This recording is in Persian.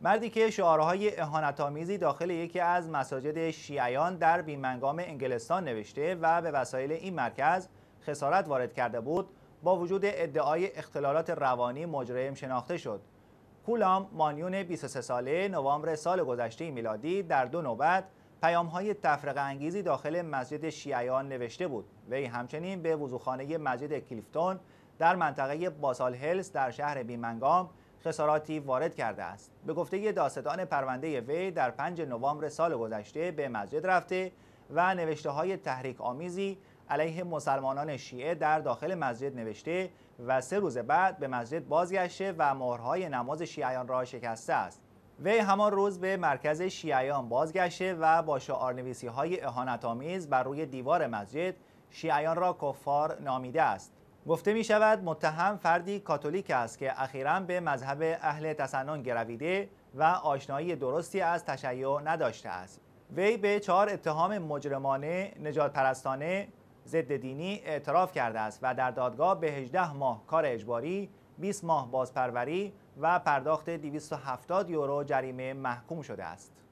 مردی که شعارهای اهانت‌آمیزی داخل یکی از مساجد شیعیان در بیمنگام انگلستان نوشته و به وسایل این مرکز خسارت وارد کرده بود با وجود ادعای اختلالات روانی مجرم شناخته شد کولام مانیون 23 ساله نوامبر سال گذشته میلادی در دو نوبت پیام های تفرق انگیزی داخل مسجد شیعیان نوشته بود وی همچنین به وضوخانه مسجد کلیفتون در منطقه باسال هلز در شهر بیمنگام خساراتی وارد کرده است به گفته داستان پرونده وی در 5 نوامبر سال گذشته به مسجد رفته و نوشته های تحریک آمیزی علیه مسلمانان شیعه در داخل مسجد نوشته و سه روز بعد به مسجد بازگشته و مهرهای نماز شیعیان را شکسته است وی همان روز به مرکز شیعیان بازگشته و با نویسی های آمیز بر روی دیوار مسجد شیعیان را کفار نامیده است گفته می شود متهم فردی کاتولیک است که اخیرا به مذهب اهل تسنن گرویده و آشنایی درستی از تشیع نداشته است وی به چهار اتهام مجرمانه نجات پرستانه ضد دینی اعتراف کرده است و در دادگاه به 18 ماه کار اجباری 20 ماه بازپروری و پرداخت 270 یورو جریمه محکوم شده است